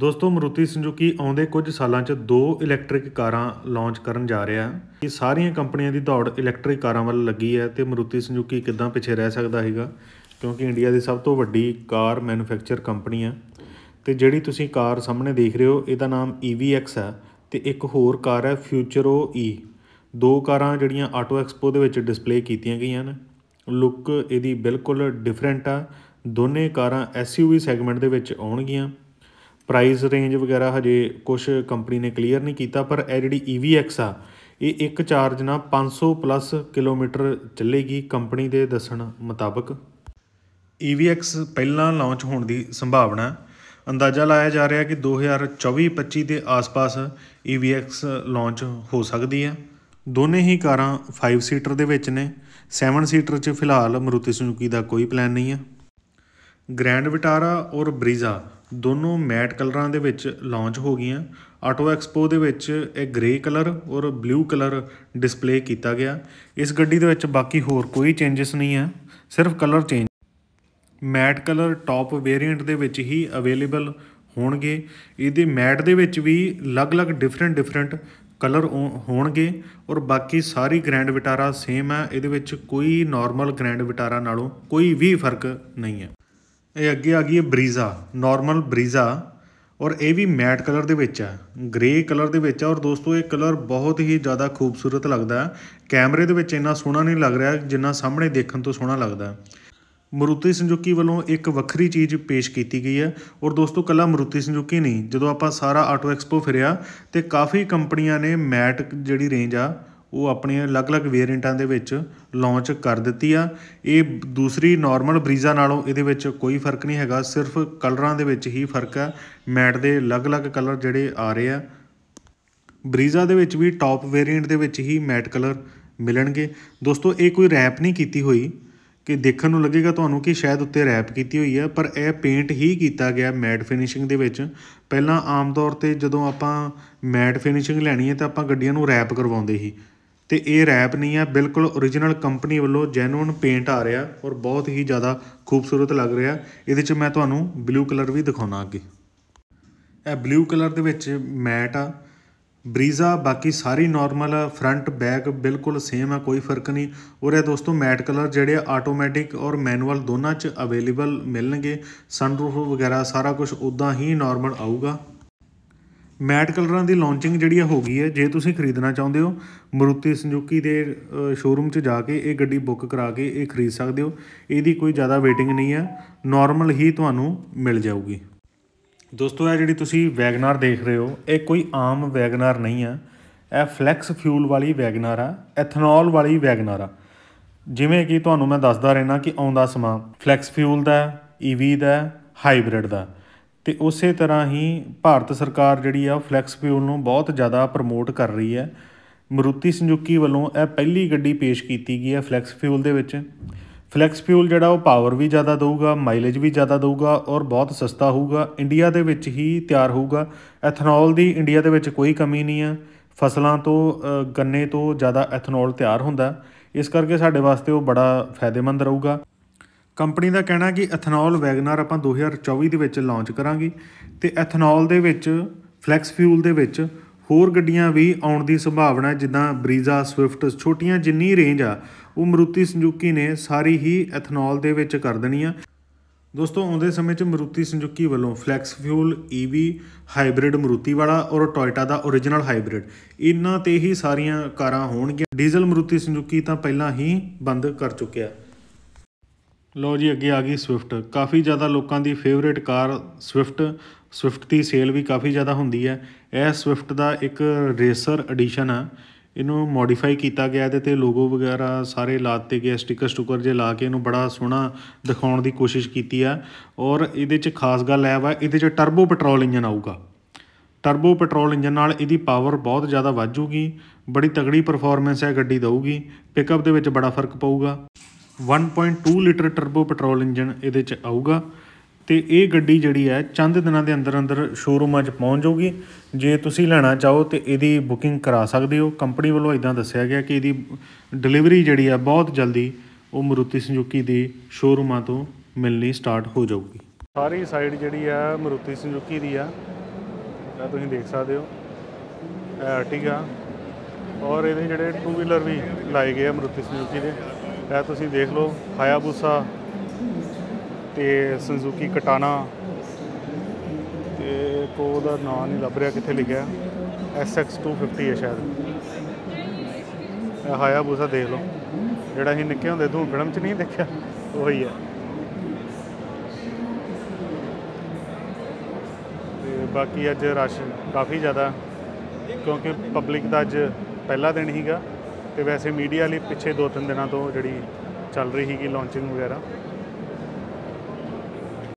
ਦੋਸਤੋ ਮਰੂਤੀ ਸੰਜੂਕੀ ਆਉਂਦੇ ਕੁਝ ਸਾਲਾਂ 'ਚ ਦੋ ਇਲੈਕਟ੍ਰਿਕ ਕਾਰਾਂ ਲਾਂਚ ਕਰਨ ਜਾ ਰਿਹਾ ਹੈ ਇਹ ਸਾਰੀਆਂ ਕੰਪਨੀਆਂ ਦੀ ਦੌੜ ਇਲੈਕਟ੍ਰਿਕ ਕਾਰਾਂ ਵੱਲ ਲੱਗੀ ਹੈ ਤੇ ਮਰੂਤੀ ਸੰਜੂਕੀ ਕਿੱਦਾਂ ਪਿੱਛੇ ਰਹਿ ਸਕਦਾ ਹੈਗਾ ਕਿਉਂਕਿ ਇੰਡੀਆ ਦੀ ਸਭ ਤੋਂ ਵੱਡੀ ਕਾਰ ਮੈਨੂਫੈਕਚਰ ਕੰਪਨੀ ਹੈ ਤੇ ਜਿਹੜੀ ਤੁਸੀਂ ਕਾਰ ਸਾਹਮਣੇ ਦੇਖ ਰਹੇ ਹੋ ਇਹਦਾ ਨਾਮ EVX ਹੈ ਤੇ ਇੱਕ ਹੋਰ ਕਾਰ ਹੈ ਫਿਊਚਰੋ E ਦੋ ਕਾਰਾਂ ਜਿਹੜੀਆਂ ਆਟੋ ਐਕਸਪੋ ਦੇ ਵਿੱਚ ਡਿਸਪਲੇ ਕੀਤੀਆਂ ਗਈਆਂ ਨੇ ਲੁੱਕ ਇਹਦੀ ਬਿਲਕੁਲ ਡਿਫਰੈਂਟ ਆ ਦੋਨੇ ਕਾਰਾਂ SUV ਸੈਗਮੈਂਟ ਦੇ ਵਿੱਚ ਆਉਣਗੀਆਂ ਪ੍ਰਾਈਸ ਰੇਂਜ ਵਗੈਰਾ ਹਜੇ ਕੁਝ ਕੰਪਨੀ ਨੇ ਕਲੀਅਰ ਨਹੀਂ ਕੀਤਾ ਪਰ ਇਹ ਜਿਹੜੀ EVX ਆ ਇਹ ਇੱਕ ਚਾਰਜ ਨਾਲ 500 ਪਲੱਸ ਕਿਲੋਮੀਟਰ ਚੱਲੇਗੀ ਕੰਪਨੀ ਦੇ ਦੱਸਣ ਮੁਤਾਬਕ EVX ਪਹਿਲਾਂ ਲਾਂਚ ਹੋਣ ਦੀ ਸੰਭਾਵਨਾ ਅੰਦਾਜ਼ਾ ਲਾਇਆ ਜਾ ਰਿਹਾ ਕਿ 2024-25 ਦੇ ਆਸ-ਪਾਸ EVX ਲਾਂਚ ਹੋ ਸਕਦੀ ਹੈ ਦੋਨੇ ਹੀ ਕਾਰਾਂ 5 ਸੀਟਰ ਦੇ ਵਿੱਚ ਨੇ 7 ਸੀਟਰ 'ਚ ਫਿਲਹਾਲ ਮਰੂਤੀ ਸੁਜ਼ੂਕੀ ਦਾ ਕੋਈ ਪਲਾਨ ਨਹੀਂ ਹੈ ਗ੍ਰੈਂਡ ਵਿਟਾਰਾ ਔਰ ਬਰੀਜ਼ਾ ਦੋਨੋਂ ਮੈਟ ਕਲਰਾਂ ਦੇ ਵਿੱਚ ਲਾਂਚ ਹੋ ਗਈਆਂ ਆਟੋ ਐਕਸਪੋ ਦੇ ਵਿੱਚ ਇਹ ਗ੍ਰੇ ਕਲਰ ਔਰ ਬਲੂ ਕਲਰ ਡਿਸਪਲੇ ਕੀਤਾ ਗਿਆ ਇਸ ਗੱਡੀ ਦੇ ਵਿੱਚ ਬਾਕੀ ਹੋਰ ਕੋਈ ਚੇਂਜਸ ਨਹੀਂ ਹੈ ਸਿਰਫ colour change matte colour top variant ਦੇ ਵਿੱਚ ਹੀ ਅਵੇਲੇਬਲ ਹੋਣਗੇ ਇਹਦੇ ਮੈਟ ਦੇ ਵਿੱਚ ਵੀ ਅਲੱਗ-ਅਲੱਗ ਡਿਫਰੈਂਟ ਡਿਫਰੈਂਟ ਕਲਰ ਹੋਣਗੇ ਔਰ ਬਾਕੀ ਸਾਰੀ ਗ੍ਰੈਂਡ ਵਿਟਾਰਾ ਸੇਮ ਹੈ ਇਹਦੇ ਵਿੱਚ ਕੋਈ ਨਾਰਮਲ ਗ੍ਰੈਂਡ ਵਿਟਾਰਾ ਨਾਲੋਂ ਕੋਈ ਵੀ ਫਰਕ ਨਹੀਂ ਹੈ ਇਹ ਅੱਗੇ ਆ ਗਈ ਹੈ ਬਰੀਜ਼ਾ ਨਾਰਮਲ ਬਰੀਜ਼ਾ ਔਰ ਇਹ ਵੀ ਮੈਟ ਕਲਰ ਦੇ ਵਿੱਚ ਹੈ ਗ੍ਰੇ ਕਲਰ ਦੇ ਵਿੱਚ ਹੈ ਔਰ ਦੋਸਤੋ ਇਹ ਕਲਰ ਬਹੁਤ ਹੀ ਜ਼ਿਆਦਾ ਖੂਬਸੂਰਤ ਲੱਗਦਾ ਹੈ ਕੈਮਰੇ ਦੇ ਵਿੱਚ ਇੰਨਾ ਸੋਹਣਾ ਨਹੀਂ ਲੱਗ ਰਿਹਾ ਜਿੰਨਾ ਸਾਹਮਣੇ ਦੇਖਣ ਤੋਂ ਸੋਹਣਾ ਲੱਗਦਾ ਹੈ ਮਰੂਤੀ ਸੰਜੁਕੀ ਵੱਲੋਂ ਇੱਕ ਵੱਖਰੀ ਚੀਜ਼ ਪੇਸ਼ ਕੀਤੀ ਗਈ ਹੈ ਔਰ ਦੋਸਤੋ ਕੱਲਾ ਮਰੂਤੀ ਸੰਜੁਕੀ ਨਹੀਂ ਜਦੋਂ ਆਪਾਂ ਸਾਰਾ ਆਟੋ ਐਕਸਪੋ ਫਿਰਿਆ ਤੇ ਕਾਫੀ ਕੰਪਨੀਆਂ ਨੇ ਮੈਟ ਜਿਹੜੀ ਰੇਂਜ ਆ ਉਹ ਆਪਣੀਆਂ ਅਲੱਗ-ਅਲੱਗ ਵੇਰੀਐਂਟਾਂ ਦੇ ਵਿੱਚ ਲਾਂਚ ਕਰ ਦਿੱਤੀ ਆ ਇਹ ਦੂਸਰੀ ਨਾਰਮਲ ਬਰੀਜ਼ਾ ਨਾਲੋਂ ਇਹਦੇ ਵਿੱਚ ਕੋਈ ਫਰਕ ਨਹੀਂ ਹੈਗਾ ਸਿਰਫ ਕਲਰਾਂ ਦੇ ਵਿੱਚ ਹੀ ਫਰਕ ਆ ਮੈਟ ਦੇ ਅਲੱਗ-ਅਲੱਗ ਕਲਰ ਜਿਹੜੇ ਆ ਰਹੇ ਆ ਬਰੀਜ਼ਾ ਦੇ ਵਿੱਚ ਵੀ ਟਾਪ ਵੇਰੀਐਂਟ ਦੇ ਵਿੱਚ ਹੀ ਮੈਟ ਕਲਰ ਮਿਲਣਗੇ ਦੋਸਤੋ ਇਹ ਕੋਈ ਰੈਪ ਨਹੀਂ ਕੀਤੀ ਹੋਈ ਕਿ ਦੇਖਣ ਨੂੰ ਲੱਗੇਗਾ ਤੁਹਾਨੂੰ ਕਿ ਸ਼ਾਇਦ ਉੱਤੇ ਰੈਪ ਕੀਤੀ ਹੋਈ ਹੈ ਪਰ ਇਹ ਪੇਂਟ ਹੀ ਕੀਤਾ ਗਿਆ ਮੈਟ ਫਿਨਿਸ਼ਿੰਗ ਦੇ ਵਿੱਚ ਪਹਿਲਾਂ ਆਮ ਤੌਰ ਤੇ ਜਦੋਂ ਆਪਾਂ ਮੈਟ ਫਿਨਿਸ਼ਿੰਗ ਲੈਣੀ ਹੈ ਤਾਂ ਆਪਾਂ ਗੱਡੀਆਂ ਨੂੰ ਰੈਪ ਕਰਵਾਉਂਦੇ ਸੀ ਤੇ ਇਹ ਰੈਪ ਨਹੀਂ ਆ ਬਿਲਕੁਲ origignal ਕੰਪਨੀ ਵੱਲੋਂ ਜੈਨੂਨ ਪੇਂਟ ਆ ਰਿਹਾ ਔਰ ਬਹੁਤ ਹੀ ਜ਼ਿਆਦਾ ਖੂਬਸੂਰਤ ਲੱਗ ਰਿਹਾ ਇਹਦੇ 'ਚ ਮੈਂ ਤੁਹਾਨੂੰ ਬਲੂ ਕਲਰ ਵੀ ਦਿਖਾਉਣਾ ਅੱਗੇ ਇਹ ਬਲੂ ਕਲਰ ਦੇ ਵਿੱਚ ਮੈਟ ਆ ਬਰੀਜ਼ਾ ਬਾਕੀ ਸਾਰੀ ਨਾਰਮਲ ਫਰੰਟ ਬੈਕ ਬਿਲਕੁਲ ਸੇਮ ਆ ਕੋਈ ਫਰਕ ਨਹੀਂ ਔਰ ਇਹ ਦੋਸਤੋ ਮੈਟ ਕਲਰ ਜਿਹੜੇ ਆ ਆਟੋਮੈਟਿਕ ਔਰ ਮੈਨੂਅਲ ਦੋਨਾਂ 'ਚ ਅਵੇਲੇਬਲ ਮਿਲਣਗੇ ਸਨਰੂਫ ਵਗੈਰਾ ਸਾਰਾ ਕੁਝ ਉਦਾਂ ਹੀ ਨਾਰਮਲ ਆਊਗਾ ਮੈਟ ਕਲਰਾਂ ਦੀ ਲਾਂਚਿੰਗ ਜਿਹੜੀ ਆ ਹੋ ਗਈ ਹੈ ਜੇ ਤੁਸੀਂ ਖਰੀਦਣਾ ਚਾਹੁੰਦੇ ਹੋ ਮਰੂਤੀ ਸੰਜੂਕੀ ਦੇ ਸ਼ੋਰੂਮ 'ਚ ਜਾ ਕੇ ਇਹ ਗੱਡੀ ਬੁੱਕ ਕਰਾ ਕੇ ਇਹ ਖਰੀਦ ਸਕਦੇ ਹੋ ਇਹਦੀ ਕੋਈ ਜ਼ਿਆਦਾ ਵੇਟਿੰਗ ਨਹੀਂ ਹੈ ਨਾਰਮਲ ਹੀ ਤੁਹਾਨੂੰ ਮਿਲ ਜਾਊਗੀ ਦੋਸਤੋ ਇਹ ਜਿਹੜੀ ਤੁਸੀਂ ਵੈਗਨਰ ਦੇਖ ਰਹੇ ਹੋ ਇਹ ਕੋਈ ਆਮ ਵੈਗਨਰ ਨਹੀਂ ਆ ਇਹ ਫਲੈਕਸ ਫਿਊਲ ਵਾਲੀ ਵੈਗਨਰ ਆ ਐਥਨੋਲ ਵਾਲੀ ਵੈਗਨਰ ਆ ਜਿਵੇਂ ਕਿ ਤੁਹਾਨੂੰ ਮੈਂ ਦੱਸਦਾ ਰਹਿਣਾ ਕਿ ਆਉਂਦਾ ਸਮਾਂ ਫਲੈਕਸ ਫਿਊਲ ਦਾ ਈਵੀ ਦਾ ਹਾਈਬ੍ਰਿਡ ਦਾ ਤੇ ਉਸੇ ਤਰ੍ਹਾਂ ਹੀ ਭਾਰਤ ਸਰਕਾਰ ਜਿਹੜੀ ਆ ਫਲੈਕਸ ਫਿਊਲ ਨੂੰ ਬਹੁਤ ਜ਼ਿਆਦਾ ਪ੍ਰਮੋਟ ਕਰ ਰਹੀ ਹੈ ਮਰੂਤੀ ਸੰਜੁਕੀ ਵੱਲੋਂ ਇਹ ਪਹਿਲੀ ਗੱਡੀ ਪੇਸ਼ ਕੀਤੀ ਗਈ ਹੈ ਫਲੈਕਸ ਫਿਊਲ ਦੇ ਵਿੱਚ ਫਲੈਕਸ ਫਿਊਲ ਜਿਹੜਾ ਉਹ ਪਾਵਰ ਵੀ ਜ਼ਿਆਦਾ ਦੇਊਗਾ ਮਾਈਲੇਜ ਵੀ ਜ਼ਿਆਦਾ ਦੇਊਗਾ ਔਰ ਬਹੁਤ ਸਸਤਾ ਹੋਊਗਾ ਇੰਡੀਆ ਦੇ ਵਿੱਚ ਹੀ ਤਿਆਰ ਹੋਊਗਾ ਐਥਨੋਲ ਦੀ ਇੰਡੀਆ ਦੇ ਵਿੱਚ ਕੋਈ ਕਮੀ ਨਹੀਂ ਆ ਫਸਲਾਂ ਤੋਂ ਗੰਨੇ ਤੋਂ ਜ਼ਿਆਦਾ ਐਥਨੋਲ ਤਿਆਰ ਹੁੰਦਾ ਇਸ ਕਰਕੇ ਸਾਡੇ ਵਾਸਤੇ ਉਹ ਬੜਾ ਫਾਇਦੇਮੰਦ ਰਹੂਗਾ ਕੰਪਨੀ ਦਾ ਕਹਿਣਾ ਕਿ ਇਥਨੋਲ ਵੈਗਨਰ ਆਪਾਂ 2024 ਦੇ ਵਿੱਚ ਲਾਂਚ ਕਰਾਂਗੇ ਤੇ ਇਥਨੋਲ ਦੇ ਵਿੱਚ ਫਲੈਕਸ ਫਿਊਲ ਦੇ ਵਿੱਚ ਹੋਰ ਗੱਡੀਆਂ ਵੀ ਆਉਣ ਦੀ ਸੰਭਾਵਨਾ ਜਿੱਦਾਂ ਬਰੀਜ਼ਾ ਸਵਿਫਟ ਛੋਟੀਆਂ ਜਿੰਨੀ ਰੇਂਜ ਆ ਉਹ ਮਰੂਤੀ ਸੰਜੂਕੀ ਨੇ ਸਾਰੀ ਹੀ ਇਥਨੋਲ ਦੇ ਵਿੱਚ ਕਰ ਦੇਣੀ ਆ ਦੋਸਤੋ ਆਉਂਦੇ ਸਮੇਂ 'ਚ ਮਰੂਤੀ ਸੰਜੂਕੀ ਵੱਲੋਂ flex fuel EV hybrid Maruti ਵਾਲਾ ਔਰ ਟੋਇਟਾ ਦਾ origignal ਹਾਈਬ੍ਰਿਡ ਇਨ੍ਹਾਂ ਤੇ ਹੀ ਸਾਰੀਆਂ ਕਾਰਾਂ ਹੋਣਗੀਆਂ ਡੀਜ਼ਲ ਮਰੂਤੀ ਸੰਜੂਕੀ ਤਾਂ ਪਹਿਲਾਂ ਹੀ ਬੰਦ ਕਰ ਚੁੱਕਿਆ ਲੋ ਜੀ ਅੱਗੇ ਆ ਗਈ ਸਵਿਫਟ ਕਾਫੀ ਜ਼ਿਆਦਾ ਲੋਕਾਂ ਦੀ ਫੇਵਰੇਟ ਕਾਰ ਸਵਿਫਟ ਸਵਿਫਟ ਦੀ ਸੇਲ ਵੀ ਕਾਫੀ ਜ਼ਿਆਦਾ ਹੁੰਦੀ ਹੈ ਇਹ ਸਵਿਫਟ ਦਾ ਇੱਕ ਰੇਸਰ ਐਡੀਸ਼ਨ ਆ ਇਹਨੂੰ ਮੋਡੀਫਾਈ ਕੀਤਾ ਗਿਆ ਤੇ ਤੇ ਲੋਗੋ ਵਗੈਰਾ ਸਾਰੇ ਲਾ ਦਿੱਤੇ ਗਏ ਸਟicker ਸਟੂਕਰ ਜੇ ਲਾ ਕੇ ਇਹਨੂੰ ਬੜਾ ਸੋਹਣਾ ਦਿਖਾਉਣ ਦੀ ਕੋਸ਼ਿਸ਼ ਕੀਤੀ ਆ ਔਰ ਇਹਦੇ 'ਚ ਖਾਸ ਗੱਲ ਇਹ ਵਾ ਇਹਦੇ 'ਚ ਟਰਬੋ ਪੈਟਰੋਲ ਇੰਜਨ ਆਊਗਾ ਟਰਬੋ ਪੈਟਰੋਲ ਇੰਜਨ ਨਾਲ ਇਹਦੀ ਪਾਵਰ ਬਹੁਤ ਜ਼ਿਆਦਾ ਵੱਧ ਜੂਗੀ ਬੜੀ ਤਗੜੀ ਪਰਫਾਰਮੈਂਸ ਹੈ ਗੱਡੀ ਦਊਗੀ ਪਿਕਅਪ ਦੇ ਵਿੱਚ ਬੜਾ ਫਰਕ ਪਊਗਾ 1.2 ਲੀਟਰ ਟਰਬੋ ਪੈਟਰੋਲ ਇੰਜਨ ਇਹਦੇ 'ਚ ਆਊਗਾ ਤੇ ਇਹ ਗੱਡੀ ਜਿਹੜੀ ਹੈ ਚੰਦ ਦਿਨਾਂ ਦੇ ਅੰਦਰ ਅੰਦਰ ਸ਼ੋਰੂਮਾਂ 'ਚ ਪਹੁੰਚ ਜਾਊਗੀ ਜੇ ਤੁਸੀਂ ਲੈਣਾ ਚਾਹੋ ਤੇ ਇਹਦੀ ਬੁਕਿੰਗ ਕਰਾ ਸਕਦੇ ਹੋ ਕੰਪਨੀ ਵੱਲੋਂ ਇਦਾਂ ਦੱਸਿਆ ਗਿਆ ਕਿ ਇਹਦੀ ਡਿਲੀਵਰੀ ਜਿਹੜੀ ਆ ਬਹੁਤ ਜਲਦੀ ਉਹ ਮਰੂਤੀ ਸੰਜੂਕੀ ਦੇ ਸ਼ੋਰੂਮਾਂ ਤੋਂ ਮਿਲਣੀ ਸਟਾਰਟ ਹੋ ਜਾਊਗੀ ਸਾਰੀ ਸਾਈਡ ਜਿਹੜੀ ਆ ਮਰੂਤੀ ਸੰਜੂਕੀ ਦੀ ਆ ਇਹ ਤੁਸੀਂ ਦੇਖ ਸਕਦੇ ਹੋ ਇਹ ਆਰਟੀਗਾ ਔਰ ਇਹਦੇ ਜਿਹੜੇ ਟੂ ਵੀਲਰ ਵੀ ਲਾਏ ਗਏ ਆ ਮਰੂਤੀ ਸੰਜੂਕੀ ਦੇ ਇਹ ਤੁਸੀਂ ਦੇਖ ਲਓ ਹਾਇਆਬੂਸਾ ਤੇ ਸੰਜ਼ੂਕੀ ਕਟਾਨਾ ਤੇ ਕੋ ਦਾ ਨਾਮ ਨਹੀਂ ਲੱਭ ਰਿਹਾ ਕਿੱਥੇ ਲਿਖਿਆ SX 250 ਹੈ ਸ਼ਾਇਦ ਇਹ ਹਾਇਆਬੂਸਾ ਦੇਖ ਲਓ ਜਿਹੜਾ ਅਸੀਂ ਨਿੱਕੇ ਹੁੰਦੇ ਤੋਂ ਫਿਲਮ 'ਚ ਨਹੀਂ ਦੇਖਿਆ ਉਹੀ ਹੈ ਤੇ ਬਾਕੀ ਅੱਜ ਰਸ਼ ਕਾਫੀ ਜ਼ਿਆਦਾ ਕਿਉਂਕਿ ਪਬਲਿਕ ਦਾ ਅੱਜ ਪਹਿਲਾ ਦਿਨ ਹੀਗਾ ਤੇ ਵੈਸੇ ਮੀਡੀਆ ਲਈ ਪਿੱਛੇ 2-3 ਦਿਨਾਂ ਤੋਂ ਜਿਹੜੀ ਚੱਲ ਰਹੀ ਹੈਗੀ ਲਾਂਚਿੰਗ ਵਗੈਰਾ